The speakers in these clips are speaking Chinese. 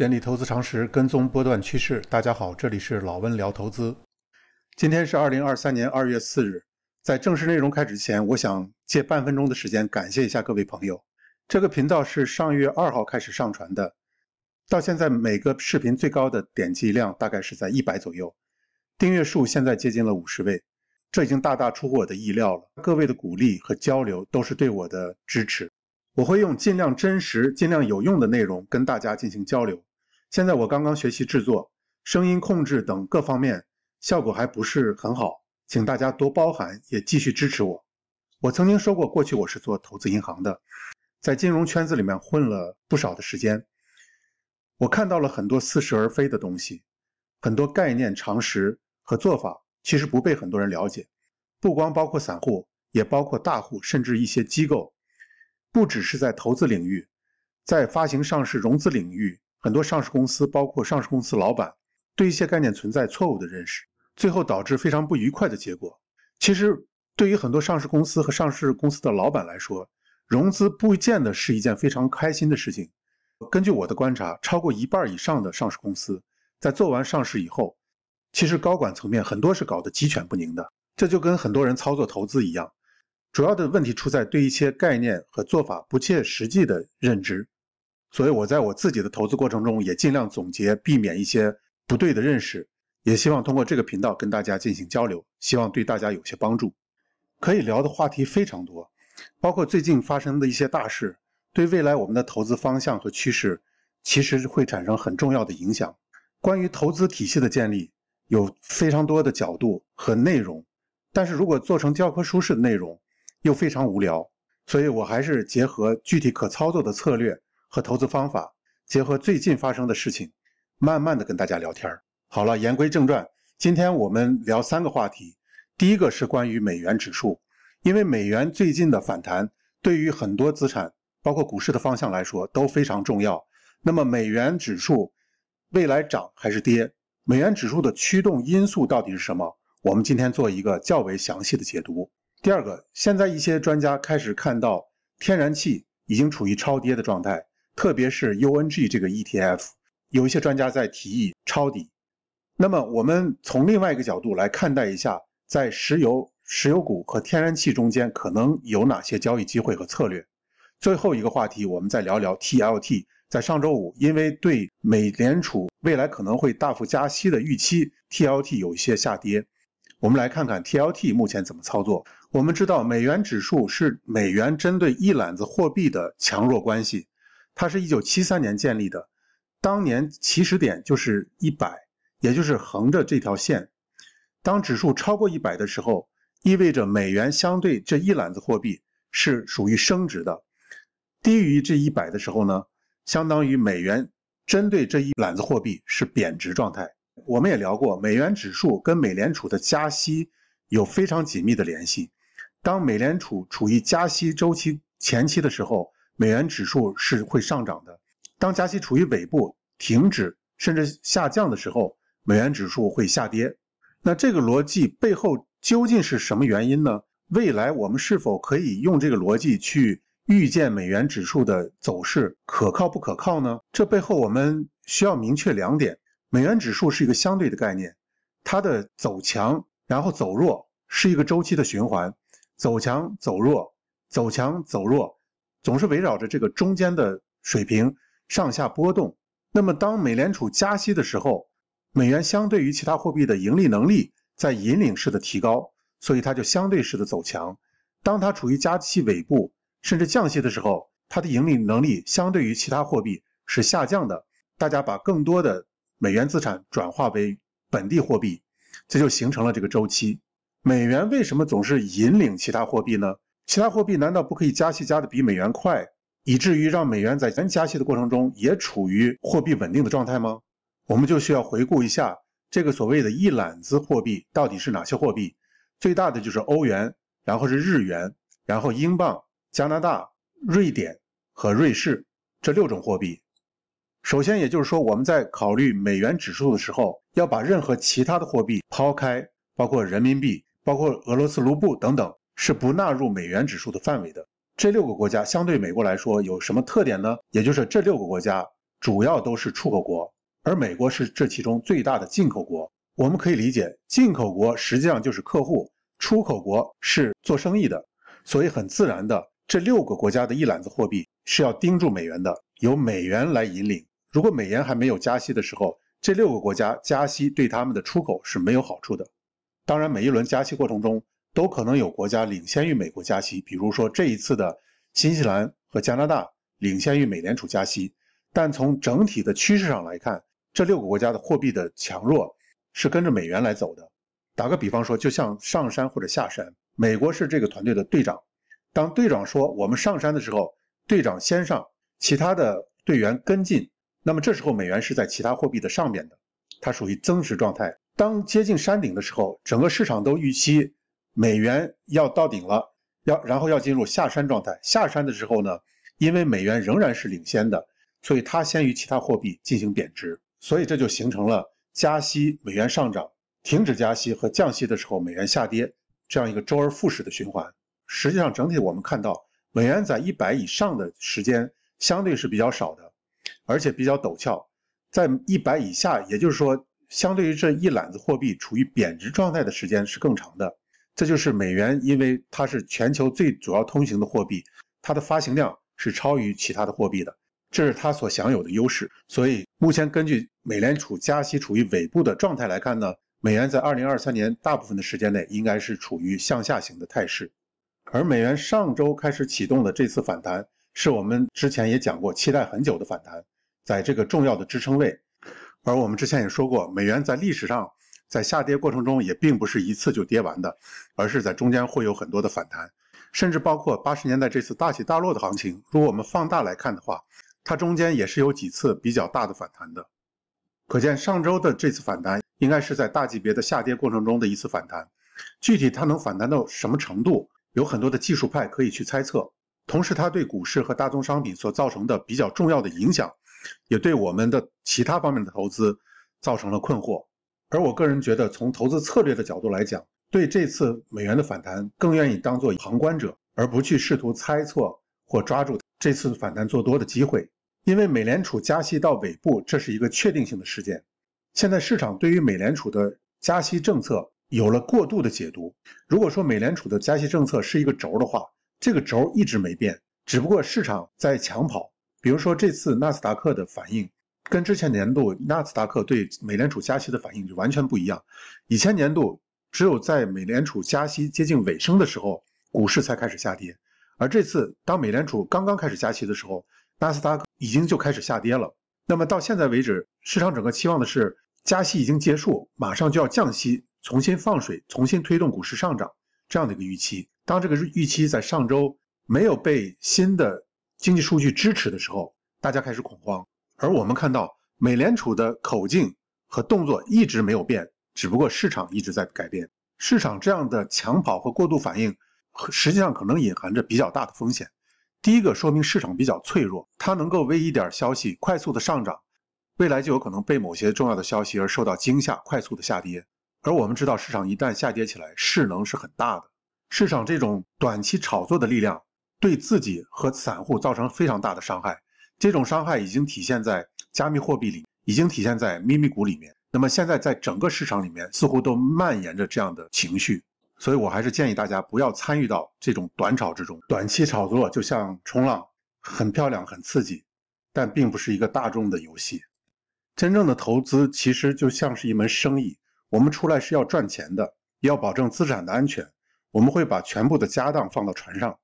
建立投资常识，跟踪波段趋势。大家好，这里是老温聊投资。今天是二零二三年二月四日。在正式内容开始前，我想借半分钟的时间感谢一下各位朋友。这个频道是上月二号开始上传的，到现在每个视频最高的点击量大概是在一百左右，订阅数现在接近了五十位，这已经大大出乎我的意料了。各位的鼓励和交流都是对我的支持，我会用尽量真实、尽量有用的内容跟大家进行交流。现在我刚刚学习制作、声音控制等各方面，效果还不是很好，请大家多包涵，也继续支持我。我曾经说过，过去我是做投资银行的，在金融圈子里面混了不少的时间，我看到了很多似是而非的东西，很多概念、常识和做法其实不被很多人了解，不光包括散户，也包括大户，甚至一些机构。不只是在投资领域，在发行、上市、融资领域。很多上市公司，包括上市公司老板，对一些概念存在错误的认识，最后导致非常不愉快的结果。其实，对于很多上市公司和上市公司的老板来说，融资不见得是一件非常开心的事情。根据我的观察，超过一半以上的上市公司在做完上市以后，其实高管层面很多是搞得鸡犬不宁的。这就跟很多人操作投资一样，主要的问题出在对一些概念和做法不切实际的认知。所以，我在我自己的投资过程中也尽量总结，避免一些不对的认识，也希望通过这个频道跟大家进行交流，希望对大家有些帮助。可以聊的话题非常多，包括最近发生的一些大事，对未来我们的投资方向和趋势其实会产生很重要的影响。关于投资体系的建立，有非常多的角度和内容，但是如果做成教科书式的内容，又非常无聊。所以我还是结合具体可操作的策略。和投资方法，结合最近发生的事情，慢慢的跟大家聊天。好了，言归正传，今天我们聊三个话题。第一个是关于美元指数，因为美元最近的反弹对于很多资产，包括股市的方向来说都非常重要。那么美元指数未来涨还是跌？美元指数的驱动因素到底是什么？我们今天做一个较为详细的解读。第二个，现在一些专家开始看到天然气已经处于超跌的状态。特别是 UNG 这个 ETF，有一些专家在提议抄底。那么，我们从另外一个角度来看待一下，在石油、石油股和天然气中间可能有哪些交易机会和策略。最后一个话题，我们再聊聊 TLT。在上周五，因为对美联储未来可能会大幅加息的预期，TLT 有一些下跌。我们来看看 TLT 目前怎么操作。我们知道，美元指数是美元针对一揽子货币的强弱关系。它是一九七三年建立的，当年起始点就是一百，也就是横着这条线。当指数超过一百的时候，意味着美元相对这一揽子货币是属于升值的；低于这一百的时候呢，相当于美元针对这一揽子货币是贬值状态。我们也聊过，美元指数跟美联储的加息有非常紧密的联系。当美联储处于加息周期前期的时候，美元指数是会上涨的。当加息处于尾部停止甚至下降的时候，美元指数会下跌。那这个逻辑背后究竟是什么原因呢？未来我们是否可以用这个逻辑去预见美元指数的走势可靠不可靠呢？这背后我们需要明确两点：美元指数是一个相对的概念，它的走强然后走弱是一个周期的循环，走强走弱，走强走弱。总是围绕着这个中间的水平上下波动。那么，当美联储加息的时候，美元相对于其他货币的盈利能力在引领式的提高，所以它就相对式的走强。当它处于加息尾部甚至降息的时候，它的盈利能力相对于其他货币是下降的。大家把更多的美元资产转化为本地货币，这就形成了这个周期。美元为什么总是引领其他货币呢？其他货币难道不可以加息加的比美元快，以至于让美元在咱加息的过程中也处于货币稳定的状态吗？我们就需要回顾一下这个所谓的一揽子货币到底是哪些货币？最大的就是欧元，然后是日元，然后英镑、加拿大、瑞典和瑞士这六种货币。首先，也就是说我们在考虑美元指数的时候，要把任何其他的货币抛开，包括人民币、包括俄罗斯卢布等等。是不纳入美元指数的范围的。这六个国家相对美国来说有什么特点呢？也就是这六个国家主要都是出口国，而美国是这其中最大的进口国。我们可以理解，进口国实际上就是客户，出口国是做生意的，所以很自然的，这六个国家的一揽子货币是要盯住美元的，由美元来引领。如果美元还没有加息的时候，这六个国家加息对他们的出口是没有好处的。当然，每一轮加息过程中。都可能有国家领先于美国加息，比如说这一次的新西兰和加拿大领先于美联储加息。但从整体的趋势上来看，这六个国家的货币的强弱是跟着美元来走的。打个比方说，就像上山或者下山，美国是这个团队的队长。当队长说我们上山的时候，队长先上，其他的队员跟进。那么这时候美元是在其他货币的上面的，它属于增值状态。当接近山顶的时候，整个市场都预期。美元要到顶了，要然后要进入下山状态。下山的时候呢，因为美元仍然是领先的，所以它先于其他货币进行贬值。所以这就形成了加息、美元上涨，停止加息和降息的时候美元下跌这样一个周而复始的循环。实际上，整体我们看到，美元在一百以上的时间相对是比较少的，而且比较陡峭。在一百以下，也就是说，相对于这一揽子货币处于贬值状态的时间是更长的。这就是美元，因为它是全球最主要通行的货币，它的发行量是超于其他的货币的，这是它所享有的优势。所以目前根据美联储加息处于尾部的状态来看呢，美元在二零二三年大部分的时间内应该是处于向下行的态势。而美元上周开始启动的这次反弹，是我们之前也讲过，期待很久的反弹，在这个重要的支撑位。而我们之前也说过，美元在历史上。在下跌过程中也并不是一次就跌完的，而是在中间会有很多的反弹，甚至包括八十年代这次大起大落的行情。如果我们放大来看的话，它中间也是有几次比较大的反弹的。可见上周的这次反弹应该是在大级别的下跌过程中的一次反弹。具体它能反弹到什么程度，有很多的技术派可以去猜测。同时，它对股市和大宗商品所造成的比较重要的影响，也对我们的其他方面的投资造成了困惑。而我个人觉得，从投资策略的角度来讲，对这次美元的反弹更愿意当做旁观者，而不去试图猜测或抓住这次反弹做多的机会。因为美联储加息到尾部，这是一个确定性的事件。现在市场对于美联储的加息政策有了过度的解读。如果说美联储的加息政策是一个轴的话，这个轴一直没变，只不过市场在抢跑。比如说这次纳斯达克的反应。跟之前年度纳斯达克对美联储加息的反应就完全不一样。以前年度只有在美联储加息接近尾声的时候，股市才开始下跌。而这次，当美联储刚刚开始加息的时候，纳斯达克已经就开始下跌了。那么到现在为止，市场整个期望的是加息已经结束，马上就要降息，重新放水，重新推动股市上涨这样的一个预期。当这个预期在上周没有被新的经济数据支持的时候，大家开始恐慌。而我们看到，美联储的口径和动作一直没有变，只不过市场一直在改变。市场这样的抢跑和过度反应，实际上可能隐含着比较大的风险。第一个，说明市场比较脆弱，它能够为一点消息快速的上涨，未来就有可能被某些重要的消息而受到惊吓，快速的下跌。而我们知道，市场一旦下跌起来，势能是很大的。市场这种短期炒作的力量，对自己和散户造成非常大的伤害。这种伤害已经体现在加密货币里，已经体现在咪咪股里面。那么现在在整个市场里面，似乎都蔓延着这样的情绪，所以我还是建议大家不要参与到这种短炒之中。短期炒作就像冲浪，很漂亮，很刺激，但并不是一个大众的游戏。真正的投资其实就像是一门生意，我们出来是要赚钱的，要保证资产的安全。我们会把全部的家当放到船上，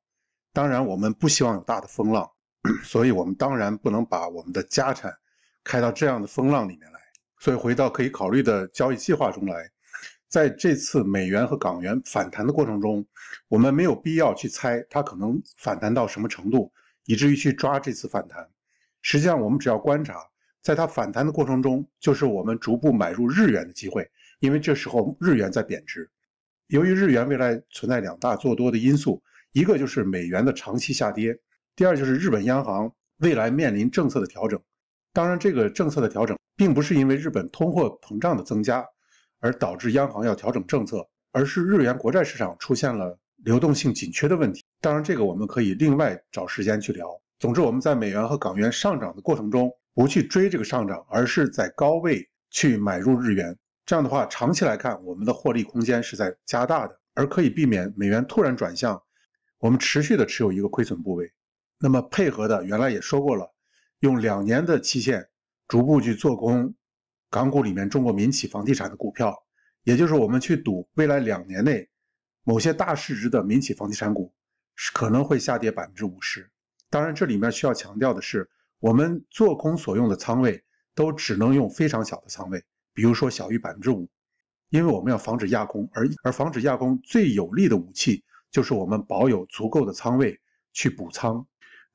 当然我们不希望有大的风浪。所以，我们当然不能把我们的家产开到这样的风浪里面来。所以，回到可以考虑的交易计划中来。在这次美元和港元反弹的过程中，我们没有必要去猜它可能反弹到什么程度，以至于去抓这次反弹。实际上，我们只要观察，在它反弹的过程中，就是我们逐步买入日元的机会，因为这时候日元在贬值。由于日元未来存在两大做多的因素，一个就是美元的长期下跌。第二就是日本央行未来面临政策的调整，当然这个政策的调整并不是因为日本通货膨胀的增加而导致央行要调整政策，而是日元国债市场出现了流动性紧缺的问题。当然这个我们可以另外找时间去聊。总之我们在美元和港元上涨的过程中不去追这个上涨，而是在高位去买入日元，这样的话长期来看我们的获利空间是在加大的，而可以避免美元突然转向，我们持续的持有一个亏损部位。那么配合的原来也说过了，用两年的期限逐步去做空港股里面中国民企房地产的股票，也就是我们去赌未来两年内某些大市值的民企房地产股可能会下跌百分之五十。当然，这里面需要强调的是，我们做空所用的仓位都只能用非常小的仓位，比如说小于百分之五，因为我们要防止亚空，而而防止亚空最有力的武器就是我们保有足够的仓位去补仓。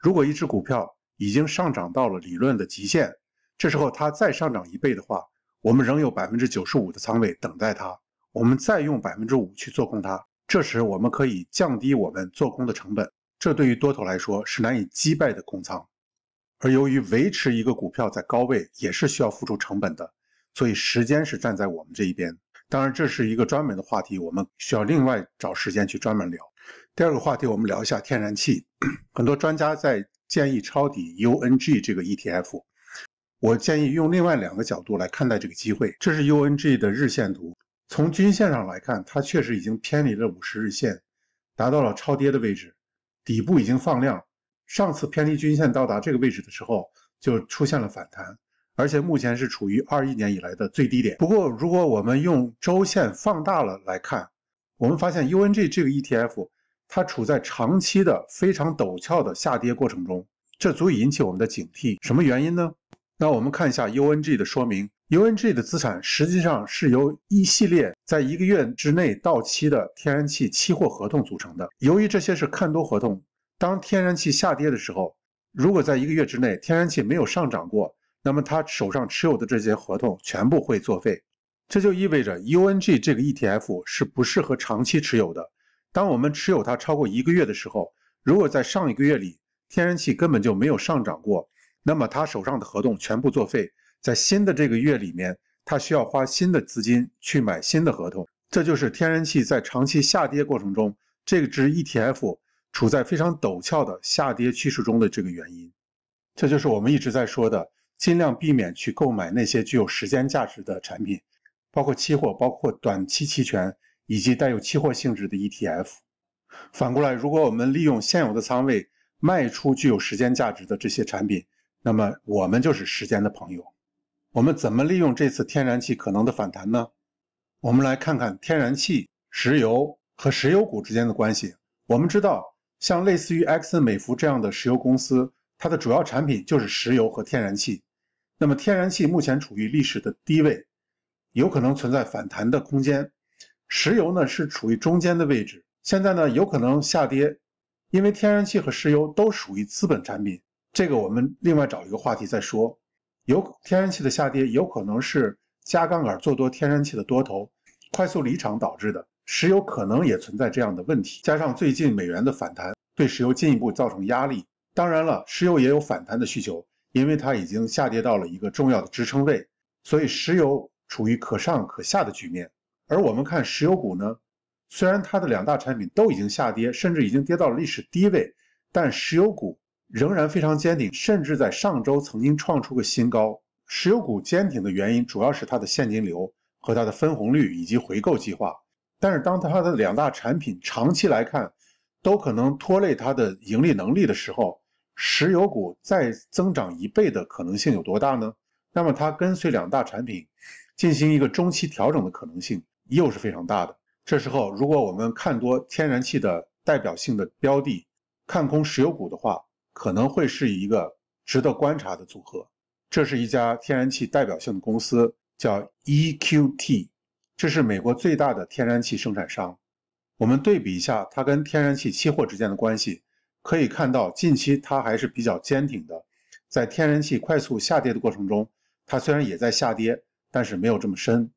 如果一只股票已经上涨到了理论的极限，这时候它再上涨一倍的话，我们仍有百分之九十五的仓位等待它，我们再用百分之五去做空它。这时我们可以降低我们做空的成本，这对于多头来说是难以击败的空仓。而由于维持一个股票在高位也是需要付出成本的，所以时间是站在我们这一边。当然，这是一个专门的话题，我们需要另外找时间去专门聊。第二个话题，我们聊一下天然气。很多专家在建议抄底 UNG 这个 ETF，我建议用另外两个角度来看待这个机会。这是 UNG 的日线图，从均线上来看，它确实已经偏离了五十日线，达到了超跌的位置，底部已经放量。上次偏离均线到达这个位置的时候，就出现了反弹，而且目前是处于二一年以来的最低点。不过，如果我们用周线放大了来看，我们发现 UNG 这个 ETF。它处在长期的非常陡峭的下跌过程中，这足以引起我们的警惕。什么原因呢？那我们看一下 UNG 的说明。UNG 的资产实际上是由一系列在一个月之内到期的天然气期货合同组成的。由于这些是看多合同，当天然气下跌的时候，如果在一个月之内天然气没有上涨过，那么他手上持有的这些合同全部会作废。这就意味着 UNG 这个 ETF 是不适合长期持有的。当我们持有它超过一个月的时候，如果在上一个月里天然气根本就没有上涨过，那么他手上的合同全部作废，在新的这个月里面，他需要花新的资金去买新的合同。这就是天然气在长期下跌过程中，这支 ETF 处在非常陡峭的下跌趋势中的这个原因。这就是我们一直在说的，尽量避免去购买那些具有时间价值的产品，包括期货，包括短期期权。以及带有期货性质的 ETF。反过来，如果我们利用现有的仓位卖出具有时间价值的这些产品，那么我们就是时间的朋友。我们怎么利用这次天然气可能的反弹呢？我们来看看天然气、石油和石油股之间的关系。我们知道，像类似于埃克森美孚这样的石油公司，它的主要产品就是石油和天然气。那么，天然气目前处于历史的低位，有可能存在反弹的空间。石油呢是处于中间的位置，现在呢有可能下跌，因为天然气和石油都属于资本产品，这个我们另外找一个话题再说。有天然气的下跌，有可能是加杠杆做多天然气的多头快速离场导致的，石油可能也存在这样的问题。加上最近美元的反弹，对石油进一步造成压力。当然了，石油也有反弹的需求，因为它已经下跌到了一个重要的支撑位，所以石油处于可上可下的局面。而我们看石油股呢，虽然它的两大产品都已经下跌，甚至已经跌到了历史低位，但石油股仍然非常坚挺，甚至在上周曾经创出个新高。石油股坚挺的原因主要是它的现金流、和它的分红率以及回购计划。但是当它的两大产品长期来看都可能拖累它的盈利能力的时候，石油股再增长一倍的可能性有多大呢？那么它跟随两大产品进行一个中期调整的可能性？又是非常大的。这时候，如果我们看多天然气的代表性的标的，看空石油股的话，可能会是一个值得观察的组合。这是一家天然气代表性的公司，叫 EQT，这是美国最大的天然气生产商。我们对比一下它跟天然气期货之间的关系，可以看到近期它还是比较坚挺的。在天然气快速下跌的过程中，它虽然也在下跌，但是没有这么深。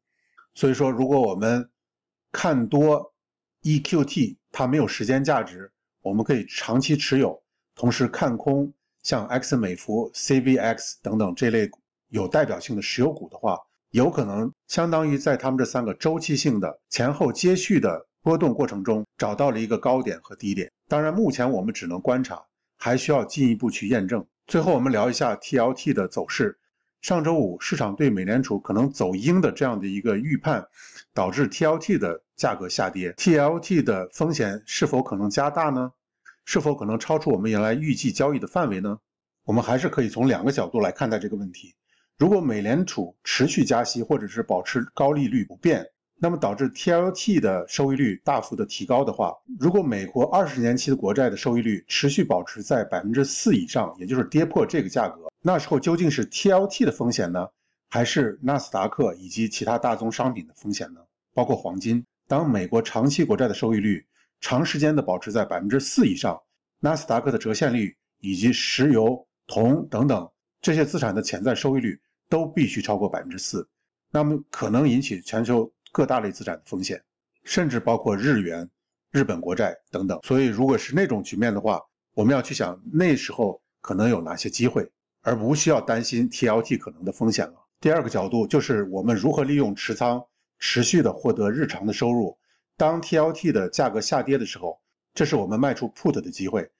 所以说，如果我们看多 EQT，它没有时间价值，我们可以长期持有；同时看空像 X 美孚、CVX 等等这类有代表性的石油股的话，有可能相当于在他们这三个周期性的前后接续的波动过程中，找到了一个高点和低点。当然，目前我们只能观察，还需要进一步去验证。最后，我们聊一下 TLT 的走势。上周五，市场对美联储可能走鹰的这样的一个预判，导致 TLT 的价格下跌。TLT 的风险是否可能加大呢？是否可能超出我们原来预计交易的范围呢？我们还是可以从两个角度来看待这个问题。如果美联储持续加息，或者是保持高利率不变。那么导致 TLT 的收益率大幅的提高的话，如果美国二十年期的国债的收益率持续保持在百分之四以上，也就是跌破这个价格，那时候究竟是 TLT 的风险呢，还是纳斯达克以及其他大宗商品的风险呢？包括黄金，当美国长期国债的收益率长时间的保持在百分之四以上，纳斯达克的折现率以及石油、铜等等这些资产的潜在收益率都必须超过百分之四，那么可能引起全球。各大类资产的风险，甚至包括日元、日本国债等等。所以，如果是那种局面的话，我们要去想那时候可能有哪些机会，而不需要担心 T L T 可能的风险了。第二个角度就是我们如何利用持仓持续的获得日常的收入。当 T L T 的价格下跌的时候，这是我们卖出 Put 的机会。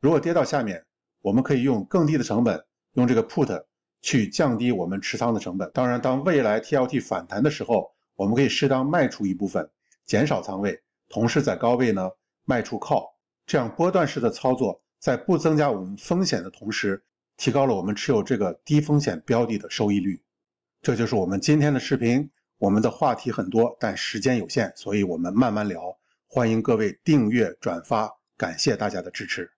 如果跌到下面，我们可以用更低的成本用这个 Put 去降低我们持仓的成本。当然，当未来 T L T 反弹的时候，我们可以适当卖出一部分，减少仓位，同时在高位呢卖出靠，这样波段式的操作，在不增加我们风险的同时，提高了我们持有这个低风险标的的收益率。这就是我们今天的视频，我们的话题很多，但时间有限，所以我们慢慢聊。欢迎各位订阅转发，感谢大家的支持。